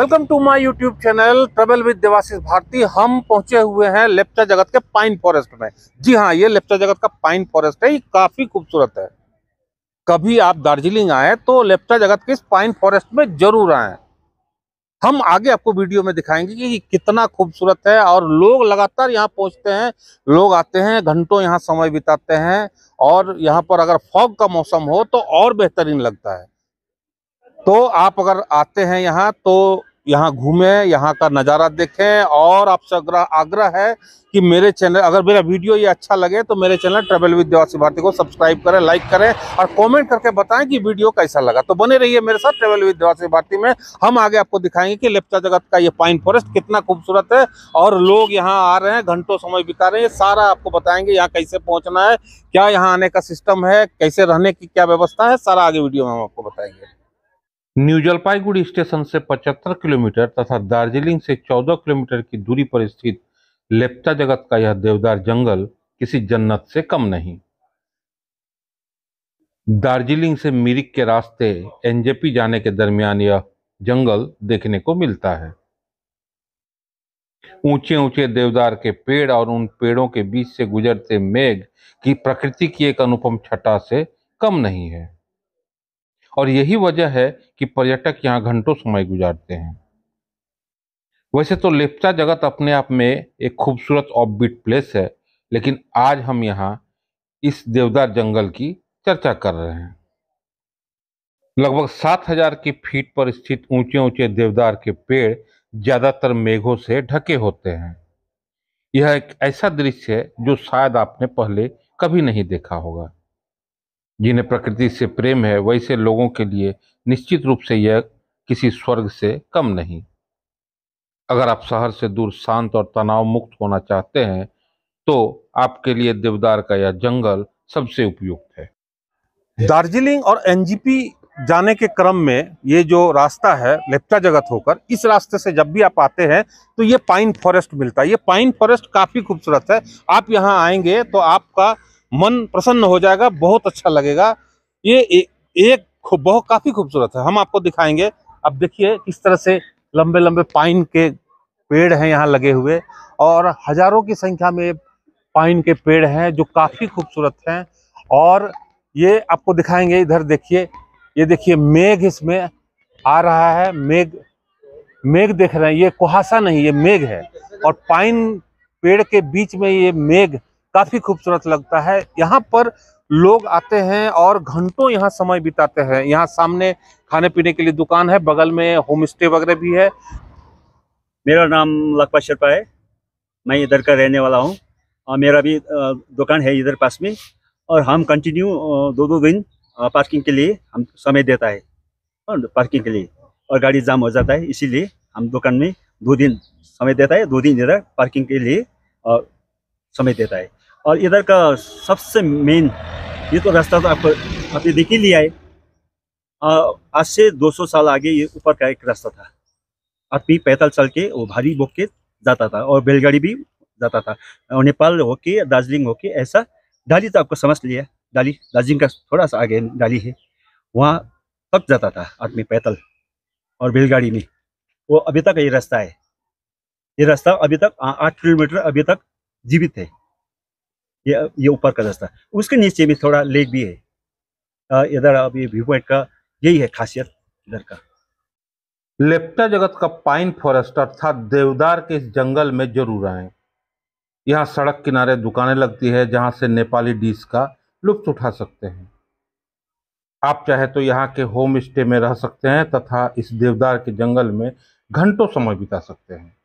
welcome to my YouTube channel travel with Devashish Bharti हम पहुंचे हुए हैं लेप्चा जगत के पाइन फॉरेस्ट में जी हाँ ये लेप्चा जगत का पाइन फॉरेस्ट है ये काफ़ी खूबसूरत है कभी आप दार्जिलिंग आए तो लेप्चा जगत के इस पाइन फॉरेस्ट में जरूर आए हम आगे आपको वीडियो में दिखाएंगे कि कितना खूबसूरत है और लोग लगातार यहाँ पहुँचते हैं लोग आते हैं घंटों यहाँ समय बिताते हैं और यहाँ पर अगर फॉग का मौसम हो तो और बेहतरीन लगता है तो आप अगर आते हैं यहाँ तो यहाँ घूमें यहाँ का नज़ारा देखें और आपसे आग्रह आग्रह है कि मेरे चैनल अगर मेरा वीडियो ये अच्छा लगे तो मेरे channel travel with Devasi Bharti को सब्सक्राइब करें लाइक करें और कमेंट करके बताएं कि वीडियो कैसा लगा तो बने रहिए मेरे साथ ट्रेवल विद देवासी भारती में हम आगे आपको दिखाएंगे कि लेप्चा जगत का ये पाइन फॉरेस्ट कितना खूबसूरत है और लोग यहाँ आ रहे हैं घंटों समय बिता रहे हैं सारा आपको बताएंगे यहाँ कैसे पहुँचना है क्या यहाँ आने का सिस्टम है कैसे रहने की क्या व्यवस्था है सारा आगे वीडियो में हम आपको बताएंगे न्यू जलपाईगुड़ी स्टेशन से 75 किलोमीटर तथा दार्जिलिंग से 14 किलोमीटर की दूरी पर स्थित लेप्ता जगत का यह देवदार जंगल किसी जन्नत से कम नहीं दार्जिलिंग से मिरिक के रास्ते एनजेपी जाने के दरमियान यह जंगल देखने को मिलता है ऊंचे ऊंचे देवदार के पेड़ और उन पेड़ों के बीच से गुजरते मेघ की प्रकृति की एक अनुपम छटा से कम नहीं है और यही वजह है कि पर्यटक यहाँ घंटों समय गुजारते हैं वैसे तो लेपचा जगत अपने आप में एक खूबसूरत ऑफबीट प्लेस है लेकिन आज हम यहाँ इस देवदार जंगल की चर्चा कर रहे हैं लगभग सात हजार की फीट पर स्थित ऊंचे ऊंचे देवदार के पेड़ ज़्यादातर मेघों से ढके होते हैं यह एक ऐसा दृश्य है जो शायद आपने पहले कभी नहीं देखा होगा जिन्हें प्रकृति से प्रेम है वैसे लोगों के लिए निश्चित रूप से यह किसी स्वर्ग से कम नहीं अगर आप शहर से दूर शांत और तनाव मुक्त होना चाहते हैं तो आपके लिए देवदार का यह जंगल सबसे उपयुक्त है दार्जिलिंग और एनजीपी जाने के क्रम में ये जो रास्ता है लेप्टा जगत होकर इस रास्ते से जब भी आप आते हैं तो ये पाइन फॉरेस्ट मिलता है ये पाइन फॉरेस्ट काफ़ी खूबसूरत है आप यहाँ आएंगे तो आपका मन प्रसन्न हो जाएगा बहुत अच्छा लगेगा ये ए, एक बहुत काफी खूबसूरत है हम आपको दिखाएंगे अब देखिए किस तरह से लंबे लंबे पाइन के पेड़ हैं यहाँ लगे हुए और हजारों की संख्या में पाइन के पेड़ हैं जो काफी खूबसूरत हैं और ये आपको दिखाएंगे इधर देखिए ये देखिए मेघ इसमें आ रहा है मेघ मेघ देख रहे हैं ये कुहासा नहीं ये मेघ है और पाइन पेड़ के बीच में ये मेघ काफी खूबसूरत लगता है यहाँ पर लोग आते हैं और घंटों यहाँ समय बिताते हैं यहाँ सामने खाने पीने के लिए दुकान है बगल में होम स्टे वगैरह भी है मेरा नाम लखपा शर्पा है मैं इधर का रहने वाला हूँ और मेरा भी दुकान है इधर पास में और हम कंटिन्यू दो दो दिन पार्किंग के लिए हम समय देता है पार्किंग के लिए और गाड़ी जाम हो जाता है इसीलिए हम दुकान में दो दिन समय देता है दो दिन इधर पार्किंग के लिए और समय देता है और इधर का सबसे मेन ये तो रास्ता तो आपको आपने देख ही लिया है आज से 200 साल आगे ये ऊपर का एक रास्ता था आदमी पैदल चल के वो भारी बोक के जाता था और बैलगाड़ी भी जाता था और नेपाल होके दार्जिलिंग होके ऐसा डाली तो आपको समझ लिया डाली दार्जिलिंग का थोड़ा सा आगे डाली है वहाँ तक जाता था आदमी पैदल और बैलगाड़ी में वो अभी तक ये रास्ता है ये रास्ता अभी तक आठ किलोमीटर अभी तक जीवित है ये ये ऊपर का रास्ता उसके नीचे भी थोड़ा लेक भी है इधर अब ये व्यू पॉइंट का यही है खासियत इधर का लेप्टा जगत का पाइन फॉरेस्ट अर्थात देवदार के इस जंगल में जरूर आए यहाँ सड़क किनारे दुकानें लगती है जहाँ से नेपाली डिश का लुत्फ उठा सकते हैं आप चाहे तो यहाँ के होम स्टे में रह सकते हैं तथा इस देवदार के जंगल में घंटों समय बिता सकते हैं